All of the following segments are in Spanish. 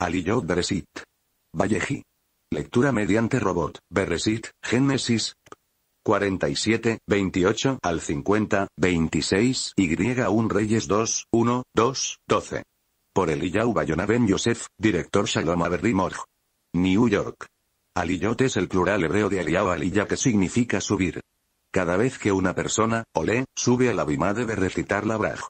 Aliyot Beresit. Valleji. Lectura mediante robot. Beresit, Génesis. 47, 28 al 50, 26 y 1 Reyes 2, 1, 2, 12. Por Eliyahu Bayona Ben Yosef, director Shalom Aberrimorg. New York. Aliyot es el plural hebreo de Aliyahu Aliyah que significa subir. Cada vez que una persona, o sube a la Bima debe recitar la braj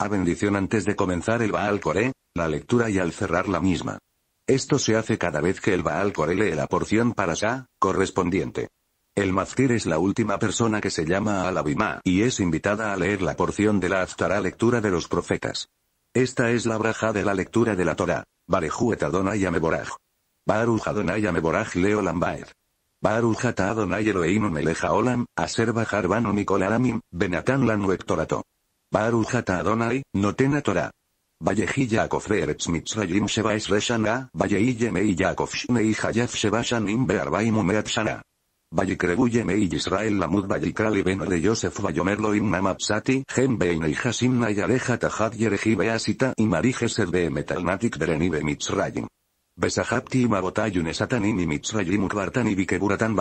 a bendición antes de comenzar el Baal Kore, la lectura y al cerrar la misma. Esto se hace cada vez que el Baal Coré lee la porción para Shah, correspondiente. El Mazkir es la última persona que se llama al y es invitada a leer la porción de la Aftara lectura de los profetas. Esta es la braja de la lectura de la Torá. et Adonai Ameboraj. Leo Lambaer. Baruch Adonai, Notena Torah. Vallejilla Akofreerets Mitzrayim Sheba Esreshana, Reshana, Mei Yaakov Shnei Hayaf Sheba Shanim Bearbaim Umeat Shana. Vallecrebuye Mei Israel Lamud Vallicrali Ben de Yosef Vayomerlo Im Mamapsati, Gem Beinei Hasim Nayareja Tahad Yereji Beasita y Marijesed Bereni Berenibe Mitzrayim. Besahapti Mabotayun Esatanim y Mitzrayim Ukvartan y Bikeburatan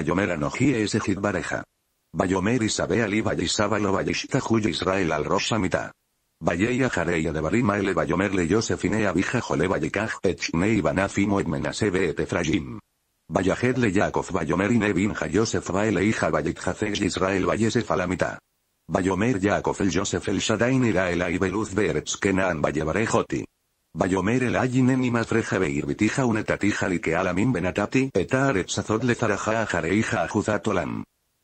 Bayomer Isabel y Vallisábalo Vallista Israel al Rosa mitad. Valleya Jareya de Barima el le Yosefinea Abija Jole Vallecaj Echnei Banafimo Etmenasebe Etefrayim. Le Yakov Bayomer y Nevin Josef Baele hija Vallecjaceg Israel Vallesef a Yacof Bayomer el yosef el Shadain Aibeluz Beretz Kenan Vallevarejoti. Bayomer el Ayinen y Mafreja Beirvitija Unetatija Benatati Etaret Azot le Zaraja Jareija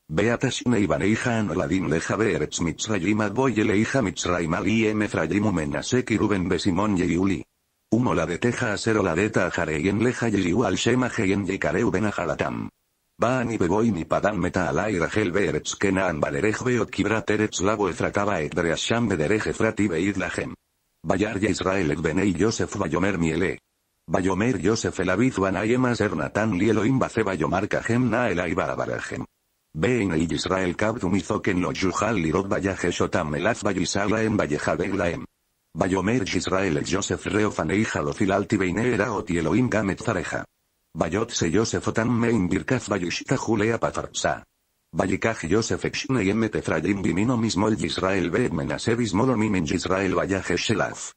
Beata y Banei oladin Leja Beretz Mitzrayim boyele hija Mitzrayim y Efrayim Umenasek Ruben Besimon Yeuli. Umola de Teja Aser Oladeta Ajareyen Leja ye Al Shema Heyen Yekareu Ben Ajalatam. Baan y Beboy ni Padan Meta Alay Rachel beerets Kenaan Valerej Beot Kibrat Eretz Lavo Efrataba Ekbre Asham Bederej frati Beid Bayar Israel et Benei Yosef Bayomer Miele. Bayomer Yosef Elavid Banayem ernatan Lieloim bace Bayomar Kahem na y Barabarajem. Bein el Israel Kabdum los lo Yuhal Lirot Vayaje Shotam Elaz Vayisala en em Valleja Beglaem. Bayomer Israel el Joseph reofanei jalofil alti Beinera Oti Elohim Gamet Zareja. se Joseph Otam Mein Birkaz Vayishta Julea Patarsa. Vayikaj Joseph Exne y em frayim Bimino el Israel Bet Menase Bismolo en Israel Vayaje Shelaf.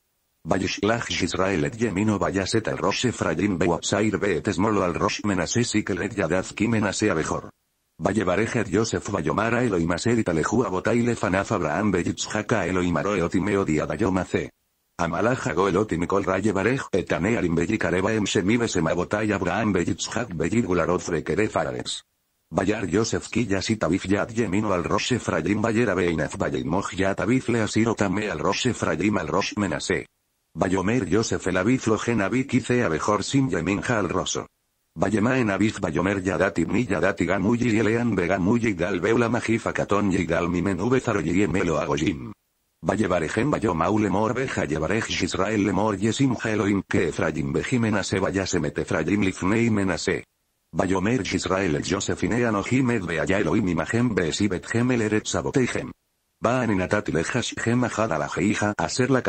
Vayishlach Israel et Yemino Vayaset al Rosh Efraim Bewasair Bet Esmolo al Rosh Menase Sikelet Yadaz Kimenase Abejor. Vallevarejer Yosef Bayomara Eloimaser Aser Italejua Botaile Fanaf Abraham Beyitzhaka Elohim Aroe Timeo Diadayoma C. Amalajago Goeloti Etane Arimbejikareva Beyikareba Em Shemibe Abraham Bayar Yosef Killas y Yad Yemino al Roche Frayim Bayera beinaz Bayimoj Yad Abif al Frayim al Rosh Menase. Bayomer Yosef el Abif Logen Sin Yeminja al en avis bayomer yadati mi yadati gamuyi yelean begamuyi gal beula majifa katon yigal mimen ube agojim. Vallevarejem bayo maule morbeja llevarej Israel lemor yesim heloim que efrayim bejimenase vayase efrayim lifnei menase. Bayomer Israel el Josefinean Jimed beaya Elohim imajem beesibet gemel eret saboteijem. Baan lejas gem la a la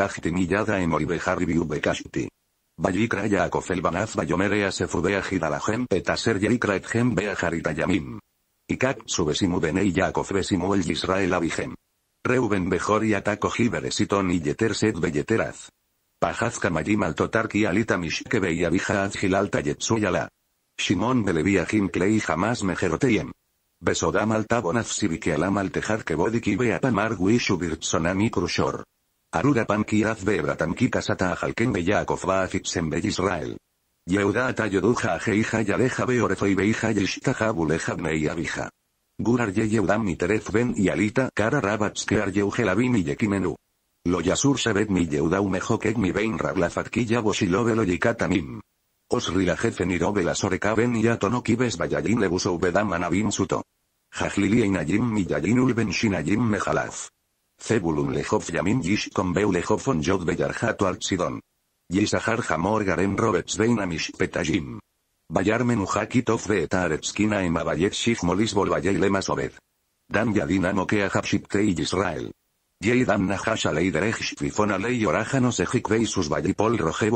kajti Vayikra akofel Banaz Bayomerea Sefudea Gidalahem Etaser Yarikra Ethem Bea yamim. Ikak Subesimu Benei ya El Yisrael Abihem. Reuben Bejor y Ataco y Yeter Set beyeteraz. Pajaz Kamayim ki Alita Mishkebe y Abija yetsuyala. Shimon Belevia Klei Jamás Mejeroteyem. Besodam Altabonaz Sibikialam Altejar Kebodik y Beapamar Wishu Krushor. Arura Pamki Azbebra Kikasata Kasata Ajalken Beyakov Baafitsen Israel. Yehuda Atayoduja Ajeija Yadeja Beorezoi Beija Yishtaja Buleja Bnei Abija. Gurar Yeudam Miterez Ben y Alita Kara rabatskar Yeugelabim y Yekimenu. Lo Yasur Shabet mi Yehuda Umejokek mi Bein Rablafatkiya Boshilobe lo Yikatamim. Os la Soreka Ben y kibes Bayayin Bedam Anabim Suto. Jajlili Einayim mi Yayin Ulben Shinayim Mejalaz. Cebulun Lehov Yamin Yishkon Beu von on Yod Beyarhat Altsidon. Yisahar Hamor Garen Roberts Petajim. Bayar Hakitov de Beetaretskina em Shif Molis Obed. Dan Yadina Mokea Israel. dan Nahash Alei Derejish Fifon Alei Orajanos Ejik vayipol Roje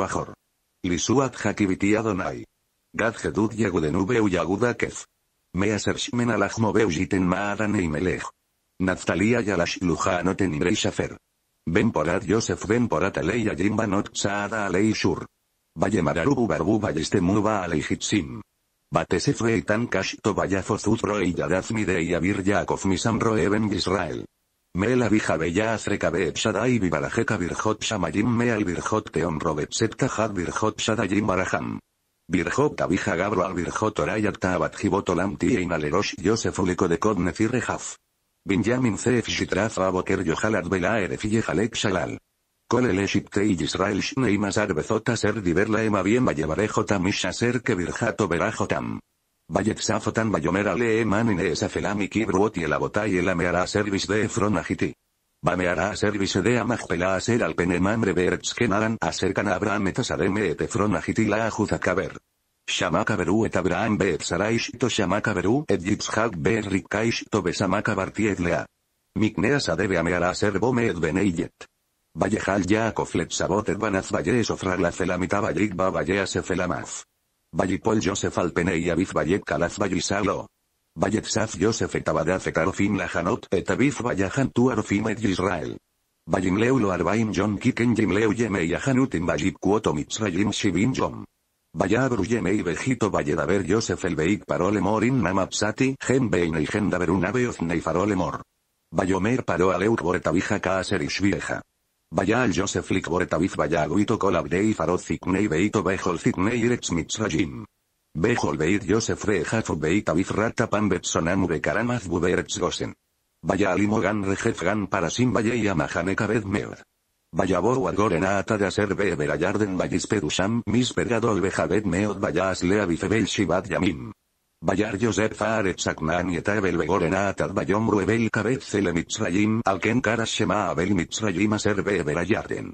Lisuat hakiviti Adonai. Gad gedud yegudenubeu yaguda Kef. Measershmen beu Jiten Maadan Naftalí Yalash no Imrei Shafer. Ben Porat Yosef Ben Porat Alei yajimba not Saada Alei Shur. Vayemararubu Barbu Muba Alei Hitsim. Batesef Reitan Kashto mi Roe Yadazmi de ya Yaakov Misam Roe Ben Israel. Mel Abija Bella Azreca Beeb Shaddai Virjot Shamayim Meal Virjot Teom Robet Setkahad Virjot Shadayim barajam. Virjot Abija Gabro Al Orayat Taabat Jibotolam Tiein Alerosh Yosef Uliko de Kodnefir Rehaf. Benjamin Zef BOQUER Boker Yohalad Belaerefille Halek Shalal. Kol y Israel Shnei masar Bezota Ser Diverla Ema Bien Vallevarejotam Misha Ser Kevirjato Verajotam. Bayet Safotan Bayomera LEEMANINE Manine Esafelam y Kibruot y el Service de Efron Agiti. Bameara Service de Amajpela peneman Alpenemam Revertskenaran Aserkan Abraham Etasareme Etefron Agiti La Ajuzakaber. Shamaka beru et Abraham beet saraish to Shamaka beru et Yitzhak beet rikkaish to besamaka bartiet lea. Miknea sa debe ameara ser bome et beneillet. Vallejal banaz valle es celamita vallik ba valle Vallipol Josef alpenei pene vallet kalaz vallisalo. Vallet saz Josef et abadaz et arofim la janot et abiz vallajan arofim et Yisrael. Vallimleu arbaim kiken jimleu yeme y ajanutim vallik kuoto mitzrayim shibim jom. Vaya Vallabruyeme y vejito ver Josef el Beik parole mor in Namapsati gen veine y gen daver un ave y farole mor. paró al eurboretavija kaaserish vieja. Vaya al Josef lik boretaviz vallaguito colabdei farod ziknei beito bejol ziknei irex mitzrajim. Bejol beit Josef reja beit rata pan betsonamu bekaramaz buberets gosen. Vaya al rejef gan para sin valle y amahane Vayabou agorena de hacer beber yarden perusham mis meot vallas lea bifebel shibad yamim. Vallar Joseph Faaret Saknan Yetabel e Begorena Atad Bayom Ruebel Kabet Zele Mitzrayim Alken Karas Shema Abel Mitzrayim Aser Beber Ayarden.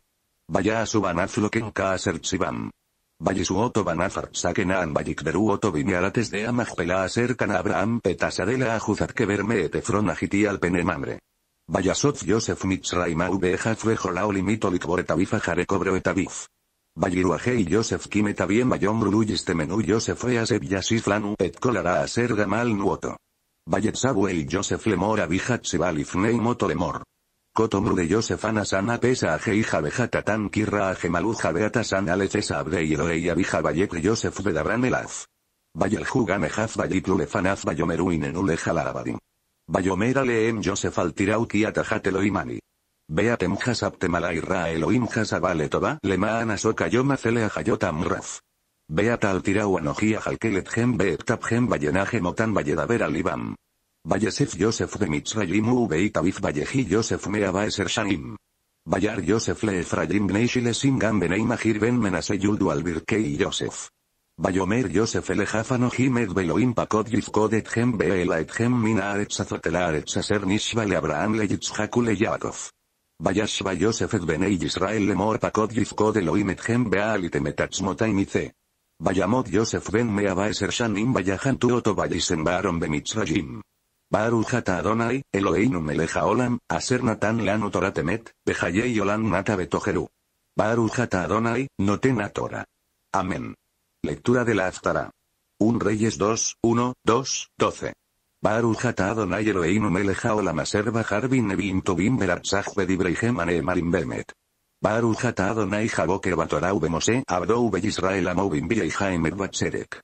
Vaya Subanaz Loken Kaaser Tzibam. Banazar Sakenan beru Oto de Amajpela Aser Abraham Petasarela Ajuzat Keberme Etefron Agiti Alpenemamre. Bayasot Joseph Mitzrayim Aubehat Rejolao Limitolik Boretavif Jareko etabif. Bayiruaje y Joseph Kime Tabien Bayom Ruluyis este Joseph Yosef Easeb Yasiflanu Et a Aser Gamal Nuoto. Bayet y Joseph Lemor Abihat ney Moto Lemor. Kotomru de Yosef Anasana Pesa Ajeija Bejatatan Kirra Ajemaluja Beatasan abdeiroe y Abija Bayek Joseph Bedabran Elaz. Bayel jugame Ejaf Bayitlulefan Bayomeruinen Ulejalabadim. Bayomer aleem Joseph altirauki atajat Elohimani. Beatem hasaptemala irra Elohim hasabale toba lemaana soka yoma cele hayot amraf. Beat altirau anojia halkelet gem beet tap gem motan bayedaber alibam. Bayesef Joseph de Mitzrayim u beitavif bayeji Josef mea baeser shanim. Bayar Josef le efrayim bneishile simgam benei mahir ben menase albirkei Joseph. Bayomer Yosef Elehafano Jimed Beloim Pakod Yifkod Etchem Beela Mina Aretz Azotela Aretz Aser NISHVA Abraham Le Yitzhaku Yaakov. Yosef et Benei Yisrael Lemor Pakod Yifkod Elohim Etchem Beal Bayamot Yosef ben MEA BAESER Shanim Bayahan Tuoto Bayisen Baron MITZRAJIM. Baruch ata Adonai, Eloheinu ELEJA OLAM, aser natan lanu temet, olam nata Betoheru. Baruch ata Adonai, noten ATORA. Amén. Lectura de la Aftara. Un Reyes 2, 1, 2, 12. Baruch ata Adonai Eloheinu melech haolam bahar bin nevin tovim beratzach bedibreihem anemarim bemet. Baruch ata Adonai jaboker batorau bemose abdou beyisrael amovim viejaem batserek.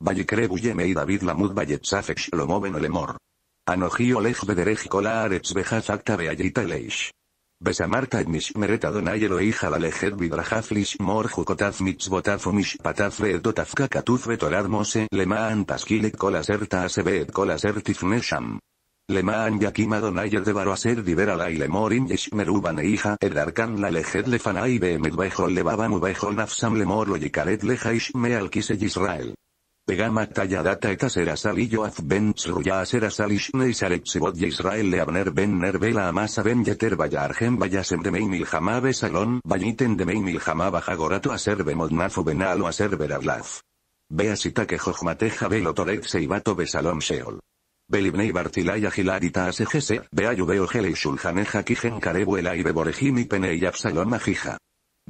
Vayikre y David lamud lo shlomo ben olemor. Anoji olej bederej kola aretz Bejazakta beayita leish. Besamarta mishmeret Adonai Mor, o hija la jukotaf mitzvotaf pataf Dotaz, kakatuf vetorad mose lemaan paskile kolaserta asebeet kolasertif nesham. Lemaan yakima Adonai Debaro, aser diver alai lemorim la hija, edarkan lefana ibe beemet bejol lebaban nafsam lemor lo yikaret leja ishme israel Pegama tallada eta y yoath ben tzruya serasal ishnei Y Israel leabner ben nervela amasa ben yeter argen VAYASEM de meimil jama besalon bayiten de meimil bajagorato aser bemodnafo benalo aser Bea VEASITA que jojmateja bato besalom sheol. Belibnei BARTILAYA Gilarita Asegese, Beayubeo Gele y Shuljaneja Kijen Karebuela y Beborejimi Pene y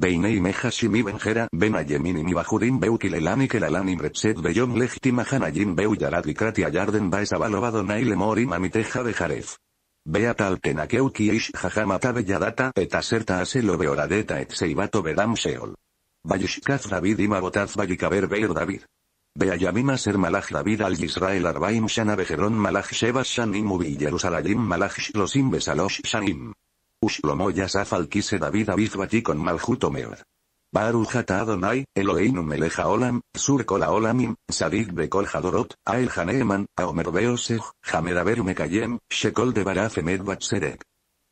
Beinei mi Benjera, jera ben ayemin y bajudim beu kilelani kelalanim Retset beyom Lechti hanayim beu yarad Yarden ayarden baes naile morim teja de jaref. Beata altenakeuki ish jajamata belladata etaserta aselo beoradeta et seibato bedam seol. Bayishkaz David ima botaz bayikaber beir David. Beayamima ser malaj David al Yisrael arbaim shana bejeron malaj sheba shanim ubi Yerusalayim, malaj shlosim besalosh shanim. Ushlomo Yazafal Kise David Abizbati con Malhut Omer. Adonai, Eloheinu meleja Olam, surkola Olamim, Sadik Bekol Hadorot, Ael Haneeman, Aomer beoseh Hameraber Mekayem, Shekol de Barafemed serek.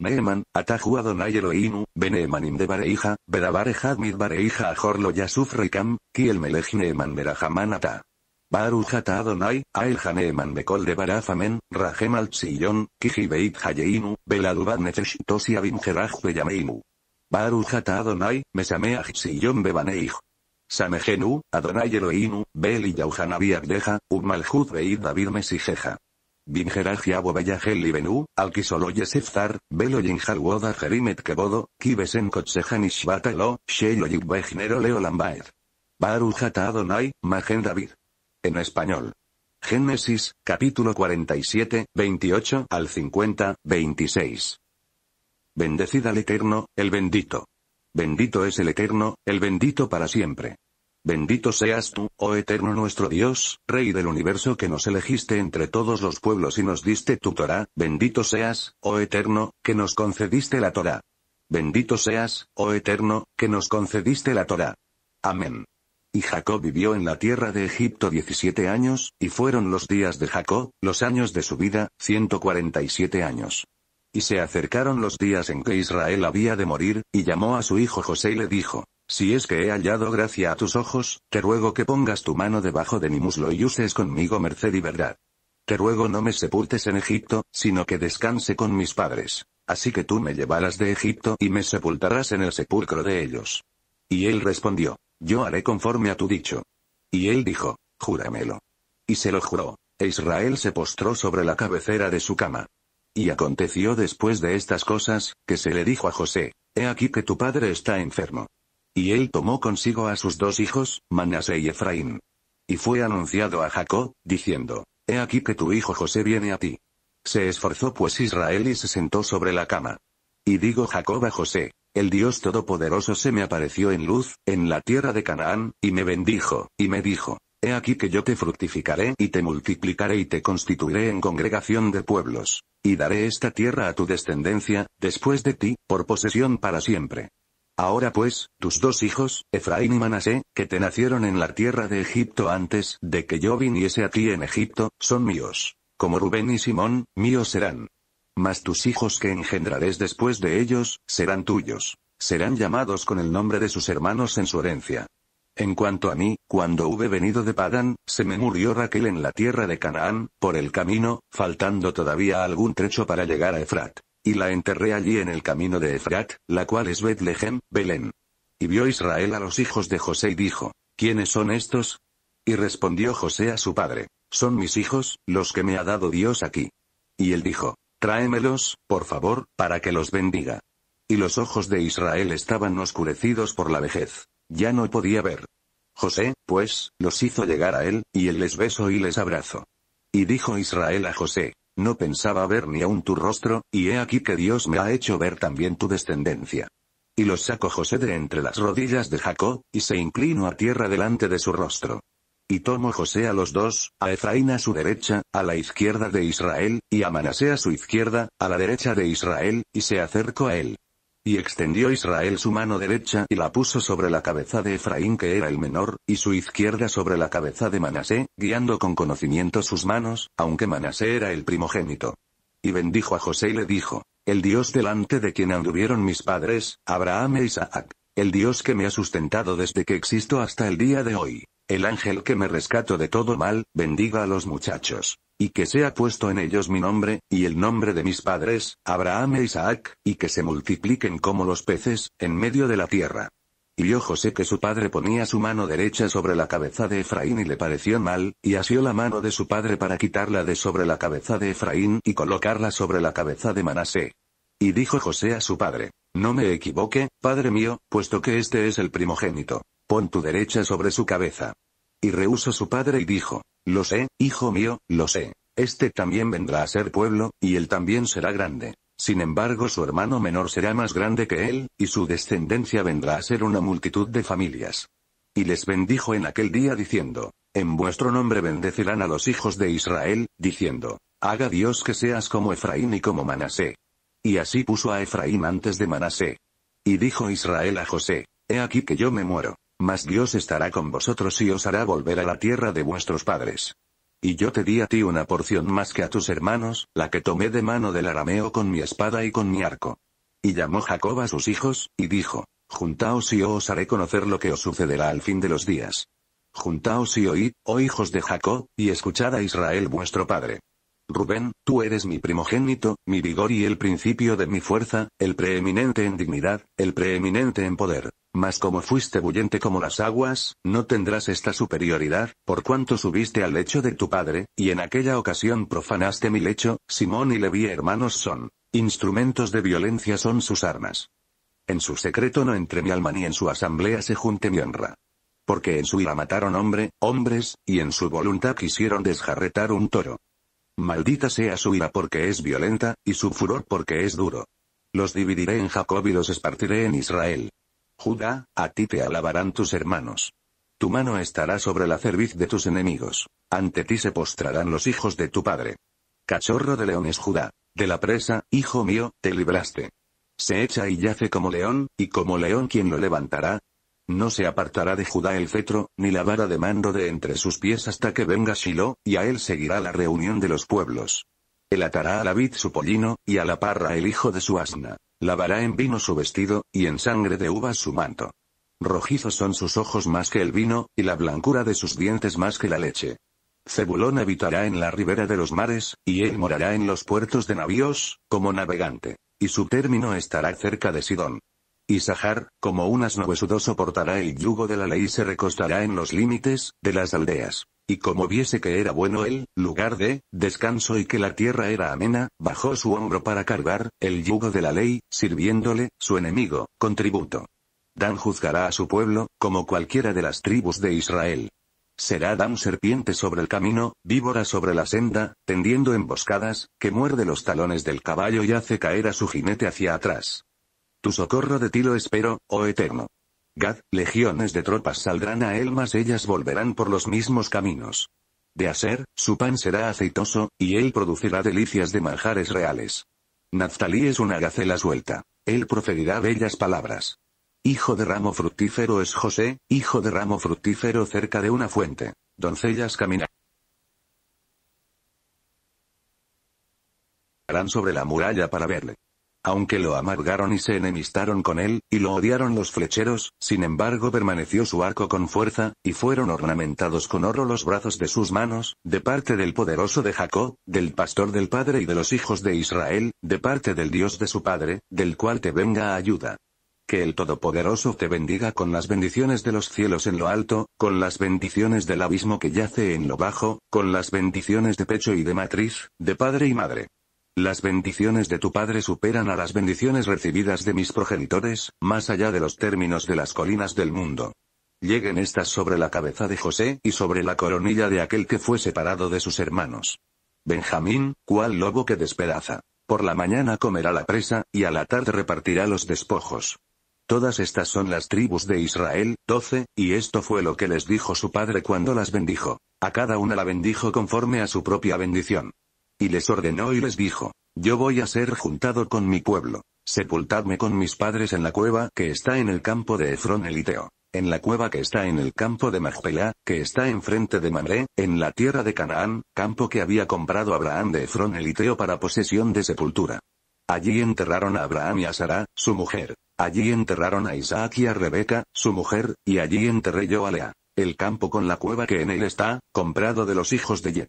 Neeman, Atahu Adonai Eloheinu, beneemanim de Bareija, Berabarejad Mid Bareija Ajorlo Yasuf Rikam, Kiel melej Neeman Ata. Baruch Adonai, Ael Haneeman Bekol de Barafamen, Rahem al Tzillon, Kiji Beit Hayeinu, Beladubat Nefesh Tosi Abim Gerach Beyameinu. Baruch Adonai, Mesameach Tzillon Bebaneich. Samejenu, Adonai Eloinu, Beli Yauhanabi Agdeja, Ubmalhut Beit David Mesijeja. Bingeraj Yabo Beyahel Libenu, Alkisolo Yeseftar, Belo Yinjal Woda Jerimet Kebodo, Kibesen Kotsejan Ishbatalo, Shelo Yibbejnero Leo Baruch Adonai, Magen David. En español. Génesis, capítulo 47, 28 al 50, 26. Bendecida al Eterno, el bendito. Bendito es el Eterno, el bendito para siempre. Bendito seas tú, oh Eterno nuestro Dios, Rey del universo que nos elegiste entre todos los pueblos y nos diste tu Torah, bendito seas, oh Eterno, que nos concediste la Torah. Bendito seas, oh Eterno, que nos concediste la Torah. Amén. Y Jacob vivió en la tierra de Egipto 17 años, y fueron los días de Jacob, los años de su vida, 147 años. Y se acercaron los días en que Israel había de morir, y llamó a su hijo José y le dijo, Si es que he hallado gracia a tus ojos, te ruego que pongas tu mano debajo de mi muslo y uses conmigo merced y verdad. Te ruego no me sepultes en Egipto, sino que descanse con mis padres. Así que tú me llevarás de Egipto y me sepultarás en el sepulcro de ellos. Y él respondió, yo haré conforme a tu dicho. Y él dijo, Júramelo. Y se lo juró. E Israel se postró sobre la cabecera de su cama. Y aconteció después de estas cosas, que se le dijo a José, He aquí que tu padre está enfermo. Y él tomó consigo a sus dos hijos, Manasé y e Efraín. Y fue anunciado a Jacob, diciendo, He aquí que tu hijo José viene a ti. Se esforzó pues Israel y se sentó sobre la cama. Y digo Jacob a José, el Dios Todopoderoso se me apareció en luz, en la tierra de Canaán, y me bendijo, y me dijo, He aquí que yo te fructificaré y te multiplicaré y te constituiré en congregación de pueblos, y daré esta tierra a tu descendencia, después de ti, por posesión para siempre. Ahora pues, tus dos hijos, Efraín y Manasé, que te nacieron en la tierra de Egipto antes de que yo viniese a ti en Egipto, son míos. Como Rubén y Simón, míos serán. Mas tus hijos que engendrarés después de ellos, serán tuyos. Serán llamados con el nombre de sus hermanos en su herencia. En cuanto a mí, cuando hube venido de Padán, se me murió Raquel en la tierra de Canaán, por el camino, faltando todavía algún trecho para llegar a Efrat. Y la enterré allí en el camino de Efrat, la cual es Betlehem, Belén. Y vio Israel a los hijos de José y dijo, ¿quiénes son estos? Y respondió José a su padre, son mis hijos, los que me ha dado Dios aquí. Y él dijo, Tráemelos, por favor, para que los bendiga. Y los ojos de Israel estaban oscurecidos por la vejez. Ya no podía ver. José, pues, los hizo llegar a él, y él les besó y les abrazó. Y dijo Israel a José, no pensaba ver ni aun tu rostro, y he aquí que Dios me ha hecho ver también tu descendencia. Y los sacó José de entre las rodillas de Jacob, y se inclinó a tierra delante de su rostro. Y tomó José a los dos, a Efraín a su derecha, a la izquierda de Israel, y a Manasé a su izquierda, a la derecha de Israel, y se acercó a él. Y extendió Israel su mano derecha y la puso sobre la cabeza de Efraín que era el menor, y su izquierda sobre la cabeza de Manasé, guiando con conocimiento sus manos, aunque Manasé era el primogénito. Y bendijo a José y le dijo, El Dios delante de quien anduvieron mis padres, Abraham e Isaac, el Dios que me ha sustentado desde que existo hasta el día de hoy, el ángel que me rescato de todo mal, bendiga a los muchachos. Y que sea puesto en ellos mi nombre, y el nombre de mis padres, Abraham e Isaac, y que se multipliquen como los peces, en medio de la tierra. Y yo José que su padre ponía su mano derecha sobre la cabeza de Efraín y le pareció mal, y asió la mano de su padre para quitarla de sobre la cabeza de Efraín y colocarla sobre la cabeza de Manasé. Y dijo José a su padre, No me equivoque, padre mío, puesto que este es el primogénito. Pon tu derecha sobre su cabeza. Y rehusó su padre y dijo, Lo sé, hijo mío, lo sé. Este también vendrá a ser pueblo, y él también será grande. Sin embargo, su hermano menor será más grande que él, y su descendencia vendrá a ser una multitud de familias. Y les bendijo en aquel día diciendo, En vuestro nombre bendecirán a los hijos de Israel, diciendo, Haga Dios que seas como Efraín y como Manasé. Y así puso a Efraín antes de Manasé. Y dijo Israel a José, He aquí que yo me muero, mas Dios estará con vosotros y os hará volver a la tierra de vuestros padres. Y yo te di a ti una porción más que a tus hermanos, la que tomé de mano del arameo con mi espada y con mi arco. Y llamó Jacob a sus hijos, y dijo, Juntaos y yo os haré conocer lo que os sucederá al fin de los días. Juntaos y oí, oh hijos de Jacob, y escuchad a Israel vuestro padre. Rubén, tú eres mi primogénito, mi vigor y el principio de mi fuerza, el preeminente en dignidad, el preeminente en poder. Mas como fuiste bullente como las aguas, no tendrás esta superioridad, por cuanto subiste al lecho de tu padre, y en aquella ocasión profanaste mi lecho, Simón y Leví hermanos son. Instrumentos de violencia son sus armas. En su secreto no entre mi alma ni en su asamblea se junte mi honra. Porque en su ira mataron hombre, hombres, y en su voluntad quisieron desjarretar un toro. Maldita sea su ira porque es violenta, y su furor porque es duro. Los dividiré en Jacob y los espartiré en Israel. Judá, a ti te alabarán tus hermanos. Tu mano estará sobre la cerviz de tus enemigos. Ante ti se postrarán los hijos de tu padre. Cachorro de leones Judá, de la presa, hijo mío, te libraste. Se echa y yace como león, y como león quien lo levantará. No se apartará de Judá el cetro, ni la vara de mando de entre sus pies hasta que venga Shiloh, y a él seguirá la reunión de los pueblos. El atará a la vid su pollino, y a la parra el hijo de su asna. Lavará en vino su vestido, y en sangre de uvas su manto. Rojizos son sus ojos más que el vino, y la blancura de sus dientes más que la leche. Cebulón habitará en la ribera de los mares, y él morará en los puertos de navíos, como navegante, y su término estará cerca de Sidón. Y Isahar, como un asno huesudo soportará el yugo de la ley y se recostará en los límites, de las aldeas. Y como viese que era bueno el lugar de descanso y que la tierra era amena, bajó su hombro para cargar el yugo de la ley, sirviéndole, su enemigo, con tributo. Dan juzgará a su pueblo, como cualquiera de las tribus de Israel. Será Dan serpiente sobre el camino, víbora sobre la senda, tendiendo emboscadas, que muerde los talones del caballo y hace caer a su jinete hacia atrás. Tu socorro de ti lo espero, oh Eterno. Gad, legiones de tropas saldrán a él mas ellas volverán por los mismos caminos. De hacer su pan será aceitoso, y él producirá delicias de manjares reales. Naftalí es una gacela suelta. Él proferirá bellas palabras. Hijo de ramo fructífero es José, hijo de ramo fructífero cerca de una fuente. Doncellas caminarán sobre la muralla para verle. Aunque lo amargaron y se enemistaron con él, y lo odiaron los flecheros, sin embargo permaneció su arco con fuerza, y fueron ornamentados con oro los brazos de sus manos, de parte del poderoso de Jacob, del pastor del padre y de los hijos de Israel, de parte del Dios de su padre, del cual te venga ayuda. Que el Todopoderoso te bendiga con las bendiciones de los cielos en lo alto, con las bendiciones del abismo que yace en lo bajo, con las bendiciones de pecho y de matriz, de padre y madre. Las bendiciones de tu padre superan a las bendiciones recibidas de mis progenitores, más allá de los términos de las colinas del mundo. Lleguen estas sobre la cabeza de José y sobre la coronilla de aquel que fue separado de sus hermanos. Benjamín, cual lobo que despedaza. Por la mañana comerá la presa, y a la tarde repartirá los despojos. Todas estas son las tribus de Israel, doce, y esto fue lo que les dijo su padre cuando las bendijo. A cada una la bendijo conforme a su propia bendición. Y les ordenó y les dijo, Yo voy a ser juntado con mi pueblo, sepultadme con mis padres en la cueva que está en el campo de Efrón Eliteo, en la cueva que está en el campo de Magpelá, que está enfrente de Mamré, en la tierra de Canaán, campo que había comprado Abraham de Efrón Eliteo para posesión de sepultura. Allí enterraron a Abraham y a Sara, su mujer. Allí enterraron a Isaac y a Rebeca, su mujer, y allí enterré yo a Lea. El campo con la cueva que en él está, comprado de los hijos de Yet.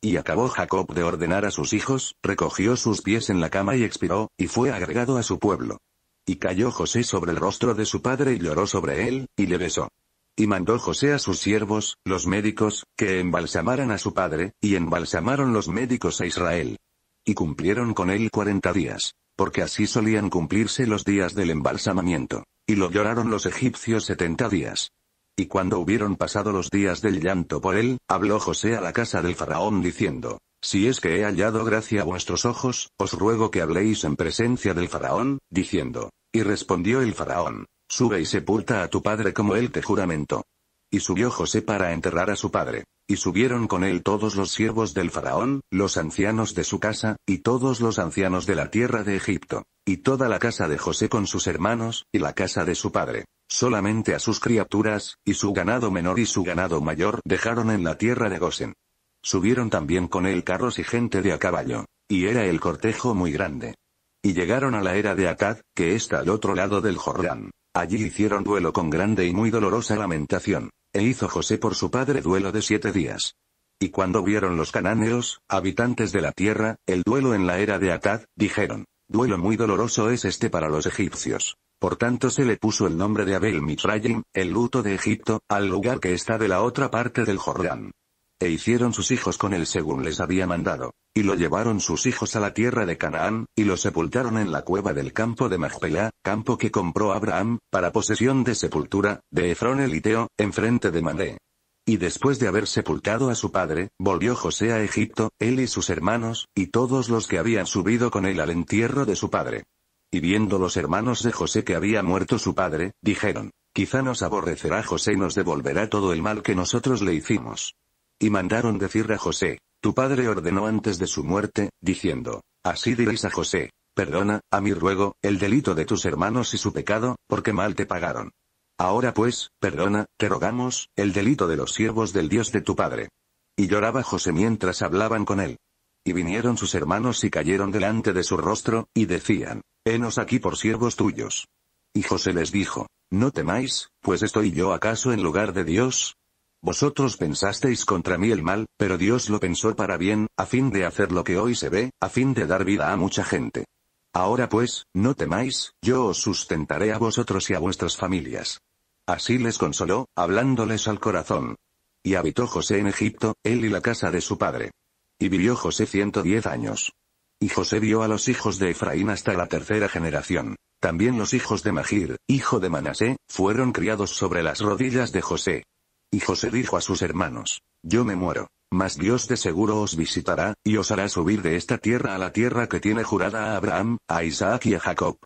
Y acabó Jacob de ordenar a sus hijos, recogió sus pies en la cama y expiró, y fue agregado a su pueblo. Y cayó José sobre el rostro de su padre y lloró sobre él, y le besó. Y mandó José a sus siervos, los médicos, que embalsamaran a su padre, y embalsamaron los médicos a Israel. Y cumplieron con él cuarenta días, porque así solían cumplirse los días del embalsamamiento. Y lo lloraron los egipcios setenta días. Y cuando hubieron pasado los días del llanto por él, habló José a la casa del faraón diciendo, Si es que he hallado gracia a vuestros ojos, os ruego que habléis en presencia del faraón, diciendo, Y respondió el faraón, Sube y sepulta a tu padre como él te juramento. Y subió José para enterrar a su padre. Y subieron con él todos los siervos del faraón, los ancianos de su casa, y todos los ancianos de la tierra de Egipto, y toda la casa de José con sus hermanos, y la casa de su padre. Solamente a sus criaturas, y su ganado menor y su ganado mayor dejaron en la tierra de Gosen. Subieron también con él carros y gente de a caballo. Y era el cortejo muy grande. Y llegaron a la era de Atad, que está al otro lado del Jordán. Allí hicieron duelo con grande y muy dolorosa lamentación. E hizo José por su padre duelo de siete días. Y cuando vieron los cananeos, habitantes de la tierra, el duelo en la era de Atad, dijeron, duelo muy doloroso es este para los egipcios. Por tanto se le puso el nombre de Abel Mitrayim, el luto de Egipto, al lugar que está de la otra parte del Jordán. E hicieron sus hijos con él según les había mandado. Y lo llevaron sus hijos a la tierra de Canaán, y lo sepultaron en la cueva del campo de Machpelá, campo que compró Abraham, para posesión de sepultura, de Efrón Iteo, enfrente de Mané. Y después de haber sepultado a su padre, volvió José a Egipto, él y sus hermanos, y todos los que habían subido con él al entierro de su padre. Y viendo los hermanos de José que había muerto su padre, dijeron, quizá nos aborrecerá José y nos devolverá todo el mal que nosotros le hicimos. Y mandaron decir a José, tu padre ordenó antes de su muerte, diciendo, así diréis a José, perdona, a mi ruego, el delito de tus hermanos y su pecado, porque mal te pagaron. Ahora pues, perdona, te rogamos, el delito de los siervos del Dios de tu padre. Y lloraba José mientras hablaban con él. Y vinieron sus hermanos y cayeron delante de su rostro, y decían, venos aquí por siervos tuyos. Y José les dijo, No temáis, pues estoy yo acaso en lugar de Dios. Vosotros pensasteis contra mí el mal, pero Dios lo pensó para bien, a fin de hacer lo que hoy se ve, a fin de dar vida a mucha gente. Ahora pues, no temáis, yo os sustentaré a vosotros y a vuestras familias. Así les consoló, hablándoles al corazón. Y habitó José en Egipto, él y la casa de su padre. Y vivió José ciento diez años. Y José vio a los hijos de Efraín hasta la tercera generación. También los hijos de Magir, hijo de Manasé, fueron criados sobre las rodillas de José. Y José dijo a sus hermanos, Yo me muero, mas Dios de seguro os visitará, y os hará subir de esta tierra a la tierra que tiene jurada a Abraham, a Isaac y a Jacob.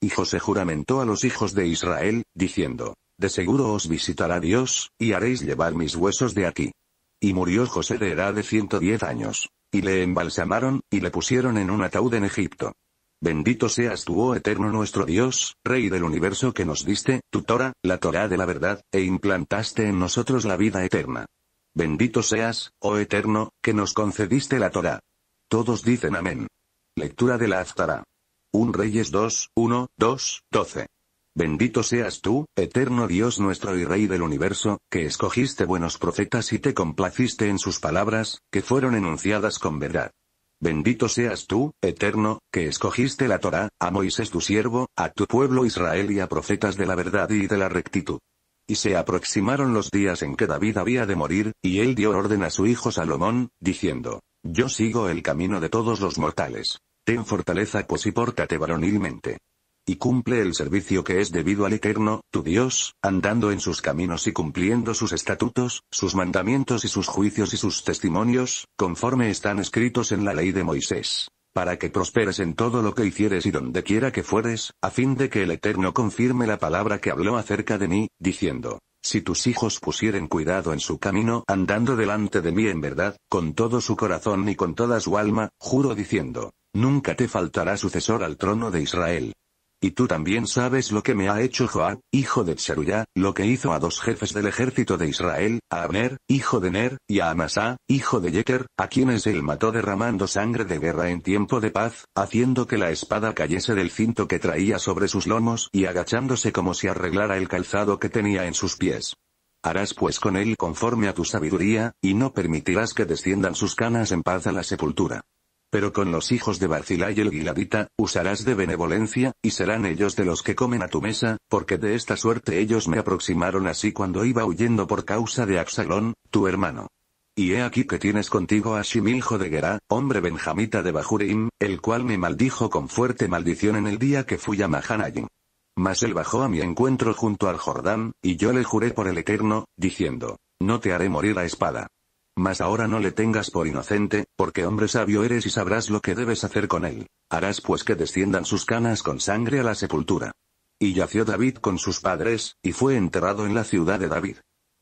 Y José juramentó a los hijos de Israel, diciendo, De seguro os visitará Dios, y haréis llevar mis huesos de aquí. Y murió José de edad de 110 años. Y le embalsamaron, y le pusieron en un ataúd en Egipto. Bendito seas tú, oh eterno nuestro Dios, Rey del universo que nos diste, tu Torah, la Torah de la verdad, e implantaste en nosotros la vida eterna. Bendito seas, oh eterno, que nos concediste la Torah. Todos dicen amén. Lectura de la Aftara. Un Reyes 2, 1, 2, 12. Bendito seas tú, eterno Dios nuestro y Rey del universo, que escogiste buenos profetas y te complaciste en sus palabras, que fueron enunciadas con verdad. Bendito seas tú, eterno, que escogiste la Torá, a Moisés tu siervo, a tu pueblo Israel y a profetas de la verdad y de la rectitud. Y se aproximaron los días en que David había de morir, y él dio orden a su hijo Salomón, diciendo, Yo sigo el camino de todos los mortales. Ten fortaleza pues y pórtate varonilmente y cumple el servicio que es debido al Eterno, tu Dios, andando en sus caminos y cumpliendo sus estatutos, sus mandamientos y sus juicios y sus testimonios, conforme están escritos en la ley de Moisés para que prosperes en todo lo que hicieres y donde quiera que fueres, a fin de que el Eterno confirme la palabra que habló acerca de mí, diciendo, si tus hijos pusieren cuidado en su camino andando delante de mí en verdad, con todo su corazón y con toda su alma, juro diciendo, nunca te faltará sucesor al trono de Israel. Y tú también sabes lo que me ha hecho Joab, hijo de Tseruya, lo que hizo a dos jefes del ejército de Israel, a Abner, hijo de Ner, y a Amasá, hijo de Yeker, a quienes él mató derramando sangre de guerra en tiempo de paz, haciendo que la espada cayese del cinto que traía sobre sus lomos y agachándose como si arreglara el calzado que tenía en sus pies. Harás pues con él conforme a tu sabiduría, y no permitirás que desciendan sus canas en paz a la sepultura. Pero con los hijos de Barcila y el Giladita, usarás de benevolencia, y serán ellos de los que comen a tu mesa, porque de esta suerte ellos me aproximaron así cuando iba huyendo por causa de Absalón, tu hermano. Y he aquí que tienes contigo a Shim hijo de Gerá, hombre benjamita de Bajurim, el cual me maldijo con fuerte maldición en el día que fui a Mahanayim. Mas él bajó a mi encuentro junto al Jordán, y yo le juré por el Eterno, diciendo, No te haré morir a espada. Mas ahora no le tengas por inocente, porque hombre sabio eres y sabrás lo que debes hacer con él. Harás pues que desciendan sus canas con sangre a la sepultura. Y yació David con sus padres, y fue enterrado en la ciudad de David.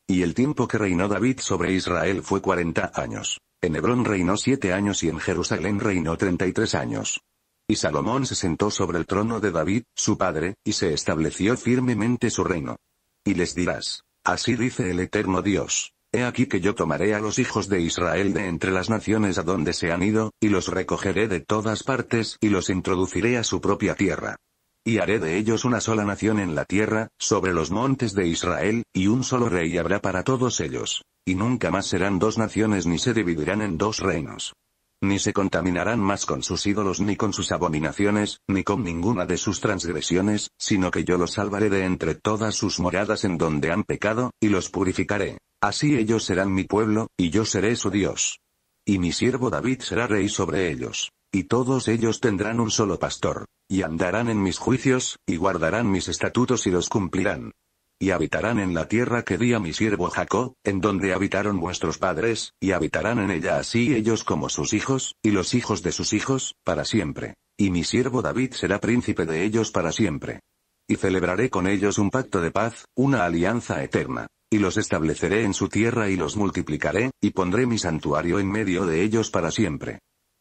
Y el tiempo que reinó David sobre Israel fue cuarenta años. En Hebrón reinó siete años y en Jerusalén reinó treinta y tres años. Y Salomón se sentó sobre el trono de David, su padre, y se estableció firmemente su reino. Y les dirás, así dice el eterno Dios, He aquí que yo tomaré a los hijos de Israel de entre las naciones a donde se han ido, y los recogeré de todas partes y los introduciré a su propia tierra. Y haré de ellos una sola nación en la tierra, sobre los montes de Israel, y un solo rey habrá para todos ellos. Y nunca más serán dos naciones ni se dividirán en dos reinos. Ni se contaminarán más con sus ídolos ni con sus abominaciones, ni con ninguna de sus transgresiones, sino que yo los salvaré de entre todas sus moradas en donde han pecado, y los purificaré. Así ellos serán mi pueblo, y yo seré su Dios. Y mi siervo David será rey sobre ellos. Y todos ellos tendrán un solo pastor, y andarán en mis juicios, y guardarán mis estatutos y los cumplirán. Y habitarán en la tierra que di a mi siervo Jacob, en donde habitaron vuestros padres, y habitarán en ella así ellos como sus hijos, y los hijos de sus hijos, para siempre. Y mi siervo David será príncipe de ellos para siempre. Y celebraré con ellos un pacto de paz, una alianza eterna y los estableceré en su tierra y los multiplicaré, y pondré mi santuario en medio de ellos para siempre.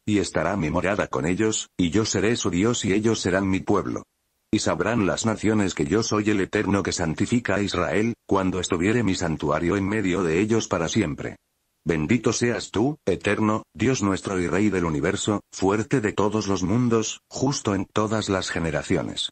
Y estará mi morada con ellos, y yo seré su Dios y ellos serán mi pueblo. Y sabrán las naciones que yo soy el Eterno que santifica a Israel, cuando estuviere mi santuario en medio de ellos para siempre. Bendito seas tú, Eterno, Dios nuestro y Rey del universo, fuerte de todos los mundos, justo en todas las generaciones.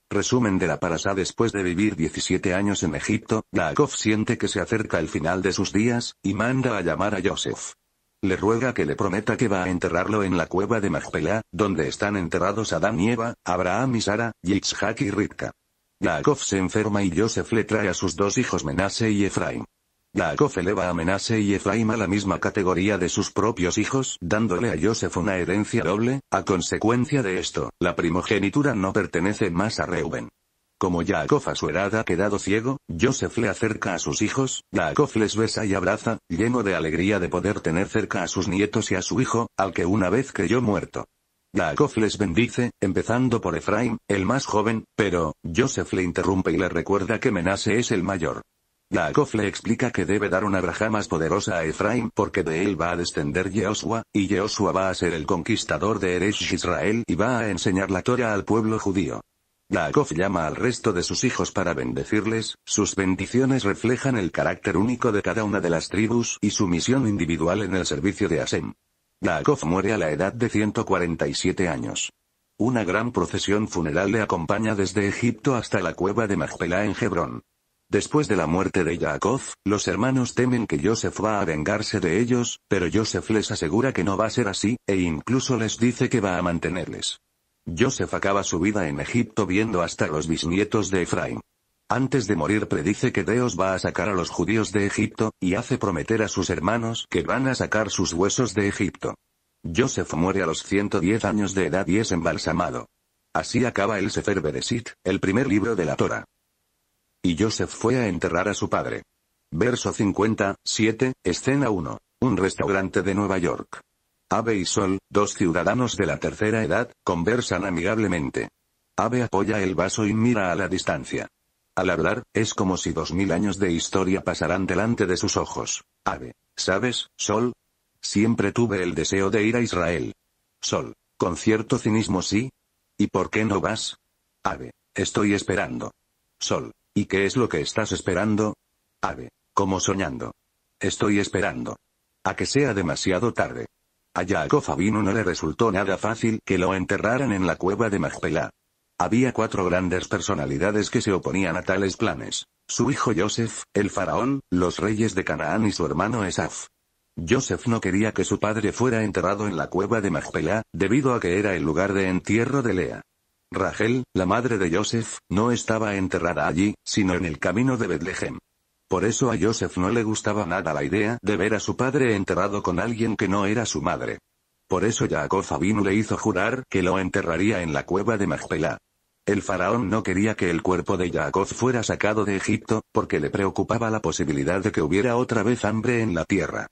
Resumen de la parasa Después de vivir 17 años en Egipto, Yaakov siente que se acerca el final de sus días, y manda a llamar a Joseph. Le ruega que le prometa que va a enterrarlo en la cueva de Machpelah, donde están enterrados Adán y Eva, Abraham y Sara, Yitzhak y Ritka. Yaakov se enferma y Joseph le trae a sus dos hijos Menase y Efraim. Jacob eleva a Menase y Efraim a la misma categoría de sus propios hijos, dándole a Joseph una herencia doble, a consecuencia de esto, la primogenitura no pertenece más a Reuben. Como Jacob a su edad ha quedado ciego, Joseph le acerca a sus hijos, Jacob les besa y abraza, lleno de alegría de poder tener cerca a sus nietos y a su hijo, al que una vez creyó muerto. Jacob les bendice, empezando por Efraim, el más joven, pero, Joseph le interrumpe y le recuerda que Menase es el mayor. Jacob le explica que debe dar una braja más poderosa a Efraín porque de él va a descender Yehoshua, y Yehoshua va a ser el conquistador de Eresh Israel y va a enseñar la Torah al pueblo judío. Laakov llama al resto de sus hijos para bendecirles, sus bendiciones reflejan el carácter único de cada una de las tribus y su misión individual en el servicio de Hashem. Laakov muere a la edad de 147 años. Una gran procesión funeral le acompaña desde Egipto hasta la cueva de Magpelá en Hebrón. Después de la muerte de Yaakov, los hermanos temen que Joseph va a vengarse de ellos, pero Joseph les asegura que no va a ser así, e incluso les dice que va a mantenerles. Joseph acaba su vida en Egipto viendo hasta los bisnietos de Efraín. Antes de morir predice que Dios va a sacar a los judíos de Egipto, y hace prometer a sus hermanos que van a sacar sus huesos de Egipto. Joseph muere a los 110 años de edad y es embalsamado. Así acaba el Sefer Beresit, el primer libro de la Torah. Y Joseph fue a enterrar a su padre. Verso 50, 7, escena 1. Un restaurante de Nueva York. Ave y Sol, dos ciudadanos de la tercera edad, conversan amigablemente. Ave apoya el vaso y mira a la distancia. Al hablar, es como si dos mil años de historia pasaran delante de sus ojos. Ave, ¿sabes, Sol? Siempre tuve el deseo de ir a Israel. Sol, con cierto cinismo sí. ¿Y por qué no vas? Ave, estoy esperando. Sol, ¿Y qué es lo que estás esperando? Ave. Como soñando. Estoy esperando. A que sea demasiado tarde. A Jacob Fabino no le resultó nada fácil que lo enterraran en la cueva de Magpelá. Había cuatro grandes personalidades que se oponían a tales planes. Su hijo Joseph, el faraón, los reyes de Canaán y su hermano Esaf. Joseph no quería que su padre fuera enterrado en la cueva de Magpelá, debido a que era el lugar de entierro de Lea. Rachel, la madre de Joseph, no estaba enterrada allí, sino en el camino de Betlehem. Por eso a Joseph no le gustaba nada la idea de ver a su padre enterrado con alguien que no era su madre. Por eso Jacob Abinu le hizo jurar que lo enterraría en la cueva de Magpelá. El faraón no quería que el cuerpo de Jacob fuera sacado de Egipto, porque le preocupaba la posibilidad de que hubiera otra vez hambre en la tierra.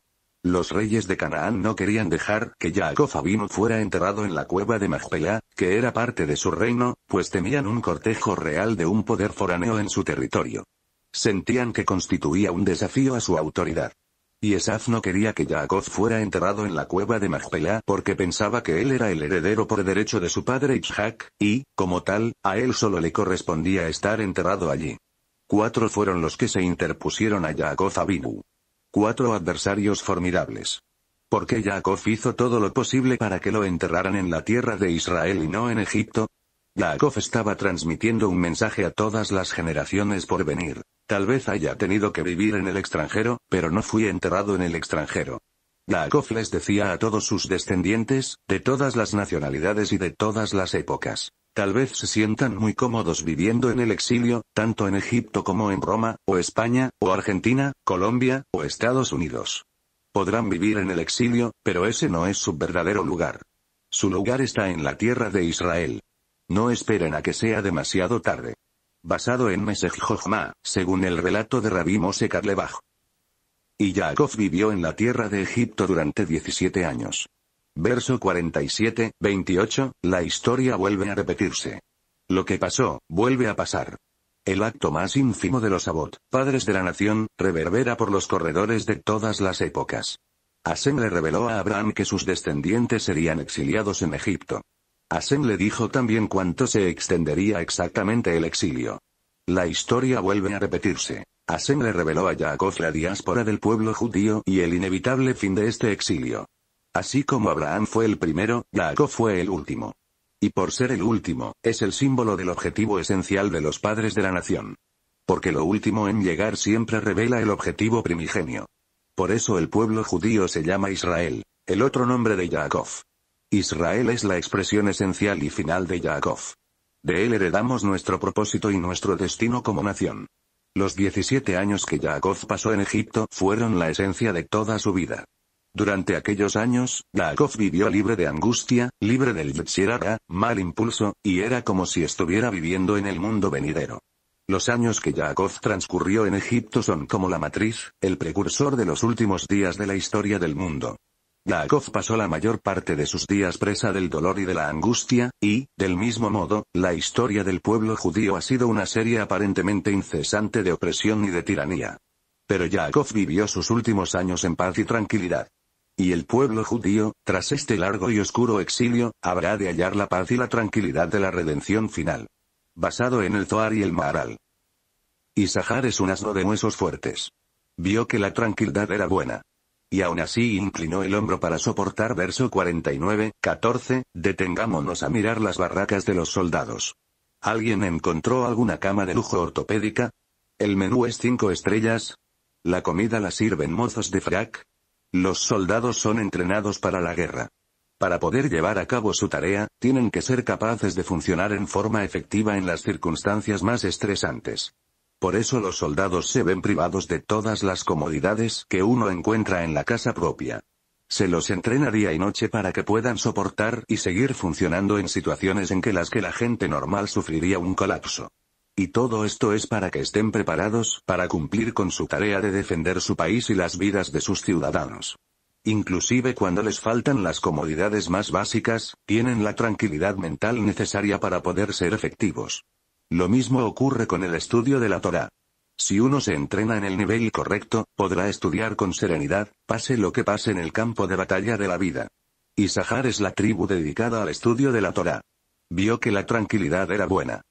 Los reyes de Canaán no querían dejar que Jacob Abinu fuera enterrado en la cueva de Magpelá, que era parte de su reino, pues temían un cortejo real de un poder foráneo en su territorio. Sentían que constituía un desafío a su autoridad. Y Esaf no quería que Jacob fuera enterrado en la cueva de Magpelá porque pensaba que él era el heredero por derecho de su padre Ishak y, como tal, a él solo le correspondía estar enterrado allí. Cuatro fueron los que se interpusieron a Jacob Abinu. Cuatro adversarios formidables. ¿Por qué Jacob hizo todo lo posible para que lo enterraran en la tierra de Israel y no en Egipto? Jacob estaba transmitiendo un mensaje a todas las generaciones por venir. Tal vez haya tenido que vivir en el extranjero, pero no fui enterrado en el extranjero. Jacob les decía a todos sus descendientes, de todas las nacionalidades y de todas las épocas, Tal vez se sientan muy cómodos viviendo en el exilio, tanto en Egipto como en Roma, o España, o Argentina, Colombia, o Estados Unidos. Podrán vivir en el exilio, pero ese no es su verdadero lugar. Su lugar está en la tierra de Israel. No esperen a que sea demasiado tarde. Basado en Mesej Jochma, según el relato de Rabbi Mose Karlebach. Y Jacob vivió en la tierra de Egipto durante 17 años. Verso 47, 28, la historia vuelve a repetirse. Lo que pasó, vuelve a pasar. El acto más ínfimo de los Abbott, padres de la nación, reverbera por los corredores de todas las épocas. Asen le reveló a Abraham que sus descendientes serían exiliados en Egipto. Asen le dijo también cuánto se extendería exactamente el exilio. La historia vuelve a repetirse. Asen le reveló a Jacob la diáspora del pueblo judío y el inevitable fin de este exilio. Así como Abraham fue el primero, Jacob fue el último. Y por ser el último, es el símbolo del objetivo esencial de los padres de la nación. Porque lo último en llegar siempre revela el objetivo primigenio. Por eso el pueblo judío se llama Israel, el otro nombre de Jacob. Israel es la expresión esencial y final de Jacob. De él heredamos nuestro propósito y nuestro destino como nación. Los 17 años que Jacob pasó en Egipto fueron la esencia de toda su vida. Durante aquellos años, Yaakov vivió libre de angustia, libre del Yetzirara, mal impulso, y era como si estuviera viviendo en el mundo venidero. Los años que Yaakov transcurrió en Egipto son como la matriz, el precursor de los últimos días de la historia del mundo. Yaakov pasó la mayor parte de sus días presa del dolor y de la angustia, y, del mismo modo, la historia del pueblo judío ha sido una serie aparentemente incesante de opresión y de tiranía. Pero Yaakov vivió sus últimos años en paz y tranquilidad. Y el pueblo judío, tras este largo y oscuro exilio, habrá de hallar la paz y la tranquilidad de la redención final. Basado en el Zohar y el Maharal. Sahar es un asno de huesos fuertes. Vio que la tranquilidad era buena. Y aún así inclinó el hombro para soportar verso 49, 14, detengámonos a mirar las barracas de los soldados. ¿Alguien encontró alguna cama de lujo ortopédica? El menú es cinco estrellas. La comida la sirven mozos de frac, los soldados son entrenados para la guerra. Para poder llevar a cabo su tarea, tienen que ser capaces de funcionar en forma efectiva en las circunstancias más estresantes. Por eso los soldados se ven privados de todas las comodidades que uno encuentra en la casa propia. Se los entrena día y noche para que puedan soportar y seguir funcionando en situaciones en que las que la gente normal sufriría un colapso. Y todo esto es para que estén preparados para cumplir con su tarea de defender su país y las vidas de sus ciudadanos. Inclusive cuando les faltan las comodidades más básicas, tienen la tranquilidad mental necesaria para poder ser efectivos. Lo mismo ocurre con el estudio de la Torah. Si uno se entrena en el nivel correcto, podrá estudiar con serenidad, pase lo que pase en el campo de batalla de la vida. Y Sahar es la tribu dedicada al estudio de la Torah. Vio que la tranquilidad era buena.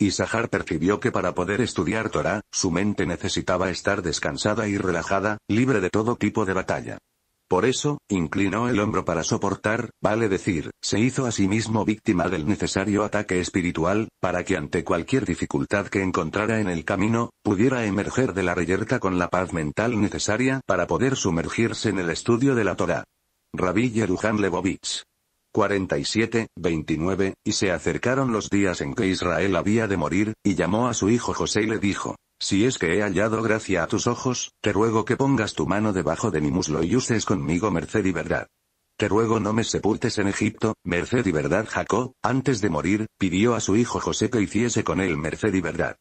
Isahar percibió que para poder estudiar Torah, su mente necesitaba estar descansada y relajada, libre de todo tipo de batalla. Por eso, inclinó el hombro para soportar, vale decir, se hizo a sí mismo víctima del necesario ataque espiritual, para que ante cualquier dificultad que encontrara en el camino, pudiera emerger de la reyerta con la paz mental necesaria para poder sumergirse en el estudio de la Torah. Rabbi Yerujan Lebovich. 47, 29, y se acercaron los días en que Israel había de morir, y llamó a su hijo José y le dijo, si es que he hallado gracia a tus ojos, te ruego que pongas tu mano debajo de mi muslo y uses conmigo merced y verdad. Te ruego no me sepultes en Egipto, merced y verdad Jacob, antes de morir, pidió a su hijo José que hiciese con él merced y verdad.